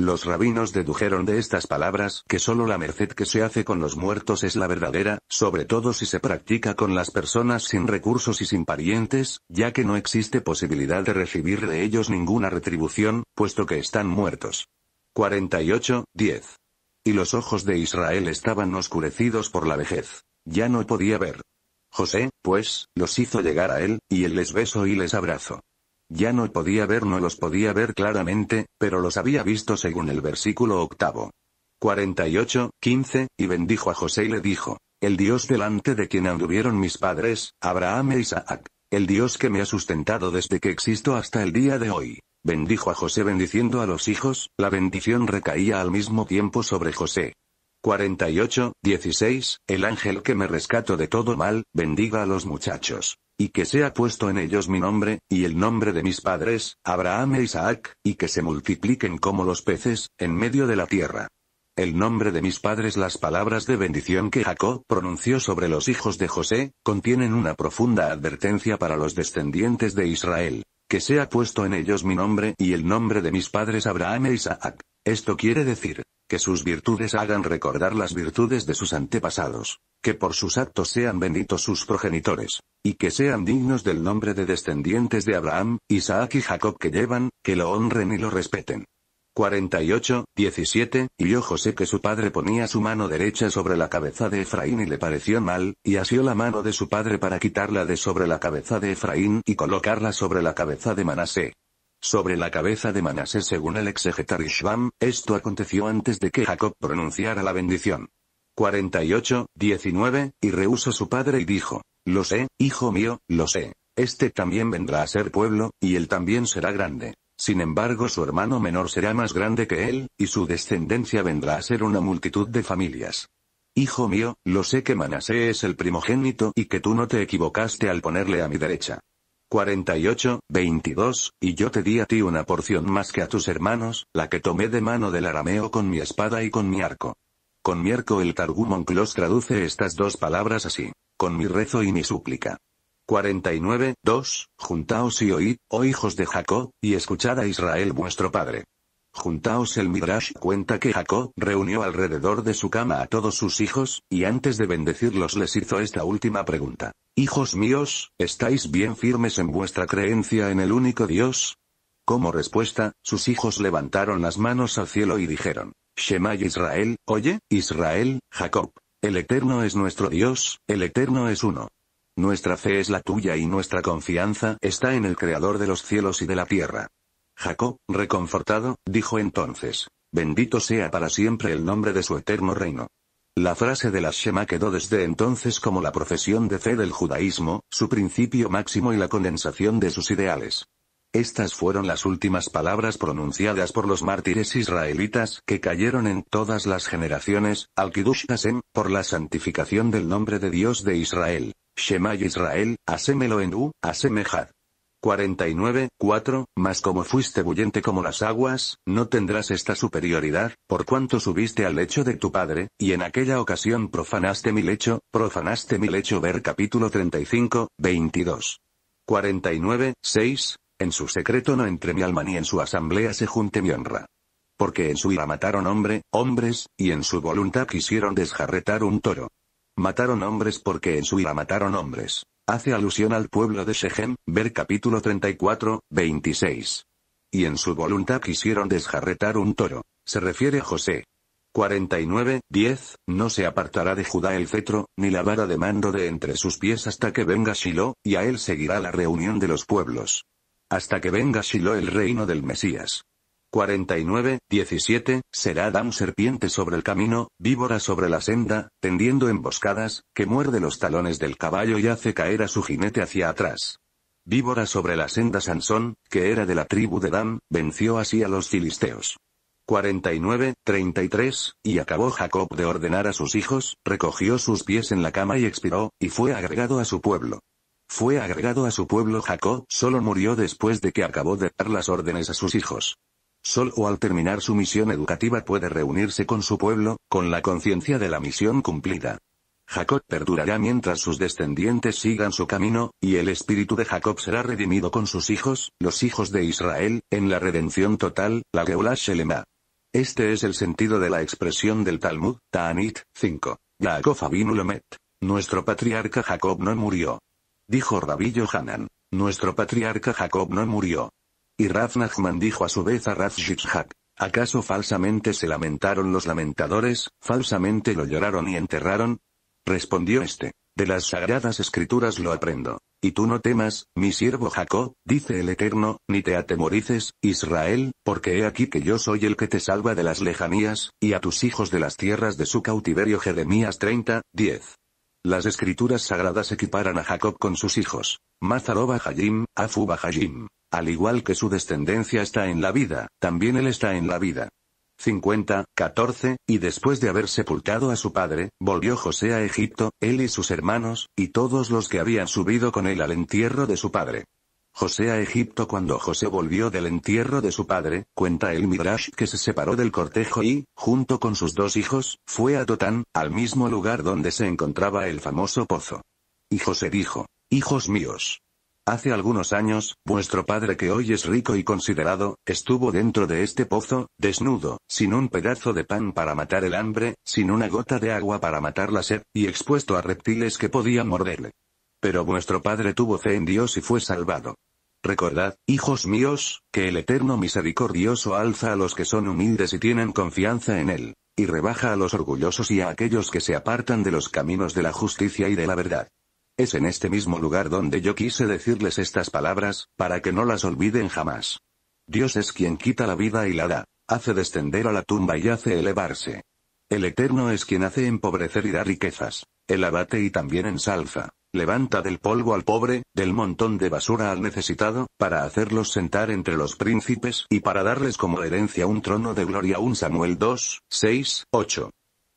Los rabinos dedujeron de estas palabras que solo la merced que se hace con los muertos es la verdadera, sobre todo si se practica con las personas sin recursos y sin parientes, ya que no existe posibilidad de recibir de ellos ninguna retribución, puesto que están muertos. 48, 10. Y los ojos de Israel estaban oscurecidos por la vejez. Ya no podía ver. José, pues, los hizo llegar a él, y él les besó y les abrazó. Ya no podía ver, no los podía ver claramente, pero los había visto según el versículo octavo. 48, 15, y bendijo a José y le dijo, el Dios delante de quien anduvieron mis padres, Abraham e Isaac, el Dios que me ha sustentado desde que existo hasta el día de hoy. Bendijo a José bendiciendo a los hijos, la bendición recaía al mismo tiempo sobre José. 48, 16, el ángel que me rescato de todo mal, bendiga a los muchachos y que sea puesto en ellos mi nombre, y el nombre de mis padres, Abraham e Isaac, y que se multipliquen como los peces, en medio de la tierra. El nombre de mis padres Las palabras de bendición que Jacob pronunció sobre los hijos de José, contienen una profunda advertencia para los descendientes de Israel. Que sea puesto en ellos mi nombre y el nombre de mis padres Abraham e Isaac. Esto quiere decir, que sus virtudes hagan recordar las virtudes de sus antepasados, que por sus actos sean benditos sus progenitores, y que sean dignos del nombre de descendientes de Abraham, Isaac y Jacob que llevan, que lo honren y lo respeten. 48, 17, y yo José que su padre ponía su mano derecha sobre la cabeza de Efraín y le pareció mal, y asió la mano de su padre para quitarla de sobre la cabeza de Efraín y colocarla sobre la cabeza de Manasé sobre la cabeza de Manasés según el exegetar esto aconteció antes de que Jacob pronunciara la bendición. 48, 19, y rehusó su padre y dijo, Lo sé, hijo mío, lo sé, este también vendrá a ser pueblo, y él también será grande. Sin embargo su hermano menor será más grande que él, y su descendencia vendrá a ser una multitud de familias. Hijo mío, lo sé que Manasé es el primogénito y que tú no te equivocaste al ponerle a mi derecha. 48, 22, y yo te di a ti una porción más que a tus hermanos, la que tomé de mano del arameo con mi espada y con mi arco. Con mi arco el Targumonclos traduce estas dos palabras así, con mi rezo y mi súplica. 49, 2, Juntaos y oíd, oh hijos de Jacob, y escuchad a Israel vuestro padre. Juntaos el Midrash cuenta que Jacob reunió alrededor de su cama a todos sus hijos, y antes de bendecirlos les hizo esta última pregunta. Hijos míos, ¿estáis bien firmes en vuestra creencia en el único Dios? Como respuesta, sus hijos levantaron las manos al cielo y dijeron, Shema Israel, oye, Israel, Jacob, el Eterno es nuestro Dios, el Eterno es uno. Nuestra fe es la tuya y nuestra confianza está en el Creador de los cielos y de la tierra. Jacob, reconfortado, dijo entonces, bendito sea para siempre el nombre de su eterno reino. La frase de la Shema quedó desde entonces como la profesión de fe del judaísmo, su principio máximo y la condensación de sus ideales. Estas fueron las últimas palabras pronunciadas por los mártires israelitas que cayeron en todas las generaciones, al Kiddush Hashem, por la santificación del nombre de Dios de Israel. Shema Israel, Hashem en Hashem 49, 4, mas como fuiste bullente como las aguas, no tendrás esta superioridad, por cuanto subiste al lecho de tu padre, y en aquella ocasión profanaste mi lecho, profanaste mi lecho ver capítulo 35, 22. 49, 6, en su secreto no entre mi alma ni en su asamblea se junte mi honra. Porque en su ira mataron hombre, hombres, y en su voluntad quisieron desjarretar un toro. Mataron hombres porque en su ira mataron hombres. Hace alusión al pueblo de Shechem, ver capítulo 34, 26. Y en su voluntad quisieron desjarretar un toro. Se refiere a José. 49, 10, No se apartará de Judá el cetro, ni la vara de mando de entre sus pies hasta que venga Shiloh, y a él seguirá la reunión de los pueblos. Hasta que venga Shiloh el reino del Mesías. 49, 17, será Adam serpiente sobre el camino, víbora sobre la senda, tendiendo emboscadas, que muerde los talones del caballo y hace caer a su jinete hacia atrás. Víbora sobre la senda Sansón, que era de la tribu de Dan, venció así a los filisteos. 49, 33, y acabó Jacob de ordenar a sus hijos, recogió sus pies en la cama y expiró, y fue agregado a su pueblo. Fue agregado a su pueblo Jacob, solo murió después de que acabó de dar las órdenes a sus hijos o al terminar su misión educativa puede reunirse con su pueblo, con la conciencia de la misión cumplida. Jacob perdurará mientras sus descendientes sigan su camino, y el espíritu de Jacob será redimido con sus hijos, los hijos de Israel, en la redención total, la Geulah Shelema. Este es el sentido de la expresión del Talmud, Ta'anit, 5. Yaakov Abinu Lomet. Nuestro patriarca Jacob no murió. Dijo Rabí Hanan. Nuestro patriarca Jacob no murió. Y Raf dijo a su vez a Raf ¿Acaso falsamente se lamentaron los lamentadores, falsamente lo lloraron y enterraron? Respondió este. De las sagradas escrituras lo aprendo. Y tú no temas, mi siervo Jacob, dice el Eterno, ni te atemorices, Israel, porque he aquí que yo soy el que te salva de las lejanías, y a tus hijos de las tierras de su cautiverio. Jeremías 30, 10. Las escrituras sagradas equiparan a Jacob con sus hijos. Mazaroba, Hajim, Afu Hajim. Al igual que su descendencia está en la vida, también él está en la vida. 50, 14, y después de haber sepultado a su padre, volvió José a Egipto, él y sus hermanos, y todos los que habían subido con él al entierro de su padre. José a Egipto Cuando José volvió del entierro de su padre, cuenta el Midrash que se separó del cortejo y, junto con sus dos hijos, fue a Dotán, al mismo lugar donde se encontraba el famoso pozo. Y José dijo, Hijos míos, Hace algunos años, vuestro padre que hoy es rico y considerado, estuvo dentro de este pozo, desnudo, sin un pedazo de pan para matar el hambre, sin una gota de agua para matar la sed, y expuesto a reptiles que podían morderle. Pero vuestro padre tuvo fe en Dios y fue salvado. Recordad, hijos míos, que el eterno misericordioso alza a los que son humildes y tienen confianza en él, y rebaja a los orgullosos y a aquellos que se apartan de los caminos de la justicia y de la verdad. Es en este mismo lugar donde yo quise decirles estas palabras, para que no las olviden jamás. Dios es quien quita la vida y la da, hace descender a la tumba y hace elevarse. El Eterno es quien hace empobrecer y da riquezas. El abate y también ensalza. Levanta del polvo al pobre, del montón de basura al necesitado, para hacerlos sentar entre los príncipes y para darles como herencia un trono de gloria. Un Samuel 2, 6, 8.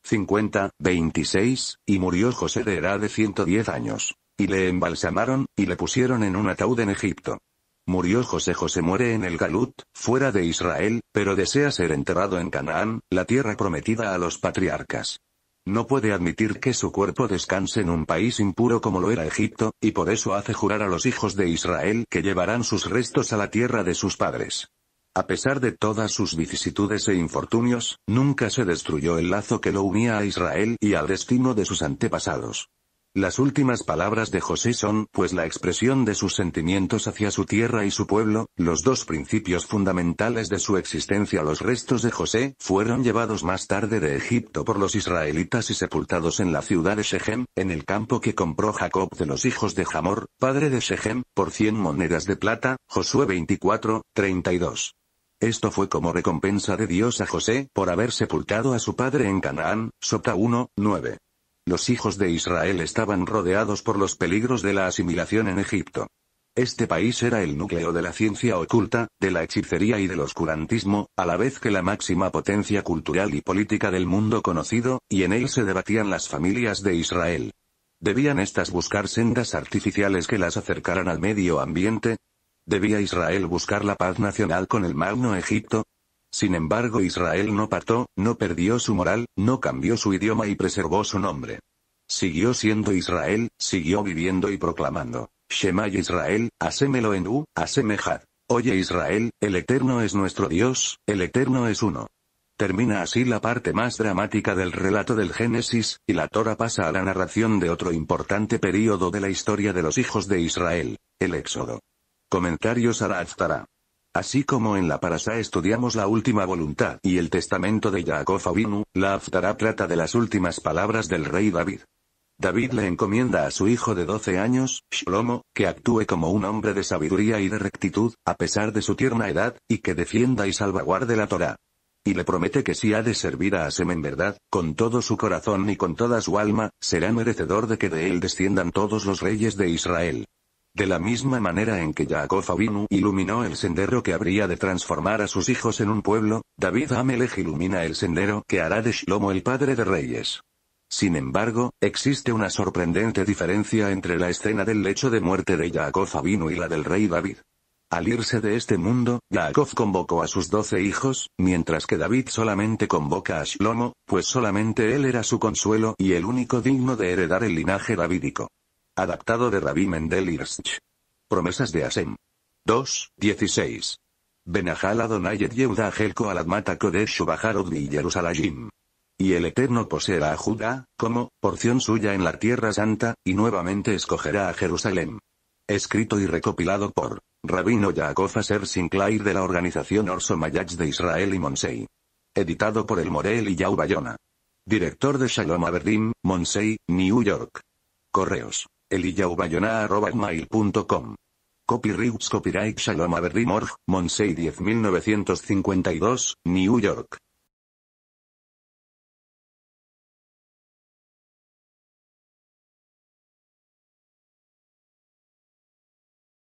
50, 26, y murió José de edad de 110 años. Y le embalsamaron, y le pusieron en un ataúd en Egipto. Murió José José muere en el Galut, fuera de Israel, pero desea ser enterrado en Canaán, la tierra prometida a los patriarcas. No puede admitir que su cuerpo descanse en un país impuro como lo era Egipto, y por eso hace jurar a los hijos de Israel que llevarán sus restos a la tierra de sus padres. A pesar de todas sus vicisitudes e infortunios, nunca se destruyó el lazo que lo unía a Israel y al destino de sus antepasados. Las últimas palabras de José son, pues, la expresión de sus sentimientos hacia su tierra y su pueblo, los dos principios fundamentales de su existencia. Los restos de José fueron llevados más tarde de Egipto por los israelitas y sepultados en la ciudad de Shechem, en el campo que compró Jacob de los hijos de Jamor, padre de Shechem, por cien monedas de plata, Josué 24, 32. Esto fue como recompensa de Dios a José por haber sepultado a su padre en Canaán, Sota 1, 9. Los hijos de Israel estaban rodeados por los peligros de la asimilación en Egipto. Este país era el núcleo de la ciencia oculta, de la hechicería y del oscurantismo, a la vez que la máxima potencia cultural y política del mundo conocido, y en él se debatían las familias de Israel. ¿Debían éstas buscar sendas artificiales que las acercaran al medio ambiente? ¿Debía Israel buscar la paz nacional con el Magno Egipto? Sin embargo, Israel no pató, no perdió su moral, no cambió su idioma y preservó su nombre. Siguió siendo Israel, siguió viviendo y proclamando, Shema Israel, hacémelo en U, asemejad. Oye Israel, el Eterno es nuestro Dios, el Eterno es uno. Termina así la parte más dramática del relato del Génesis, y la Torah pasa a la narración de otro importante período de la historia de los hijos de Israel, el Éxodo. Comentarios a la Aftara. Así como en la Parasa estudiamos la última voluntad y el testamento de Jacob Avinu, la Aftara trata de las últimas palabras del rey David. David le encomienda a su hijo de 12 años, Shlomo, que actúe como un hombre de sabiduría y de rectitud, a pesar de su tierna edad, y que defienda y salvaguarde la Torá. Y le promete que si ha de servir a Asem en verdad, con todo su corazón y con toda su alma, será merecedor de que de él desciendan todos los reyes de Israel. De la misma manera en que Jacob Avinu iluminó el sendero que habría de transformar a sus hijos en un pueblo, David Amelech ilumina el sendero que hará de Shlomo el padre de reyes. Sin embargo, existe una sorprendente diferencia entre la escena del lecho de muerte de Jacob Avinu y la del rey David. Al irse de este mundo, Jacob convocó a sus doce hijos, mientras que David solamente convoca a Shlomo, pues solamente él era su consuelo y el único digno de heredar el linaje davídico. Adaptado de Rabbi Mendel Irsch. Promesas de Asem. 2, 16. Benajal Adonai Yehuda Helko Aladmata Kodesh y Y el Eterno poseerá a Judá, como, porción suya en la tierra santa, y nuevamente escogerá a Jerusalén. Escrito y recopilado por, Rabino Yaakov Aser Sinclair de la organización Orso Mayach de Israel y Monsei. Editado por el Morel y Yau Bayona. Director de Shalom Aberdim, Monsei, New York. Correos mail.com. Copyrights Copyright Shalom Aberdeen Morg, Monsei 10952, New York.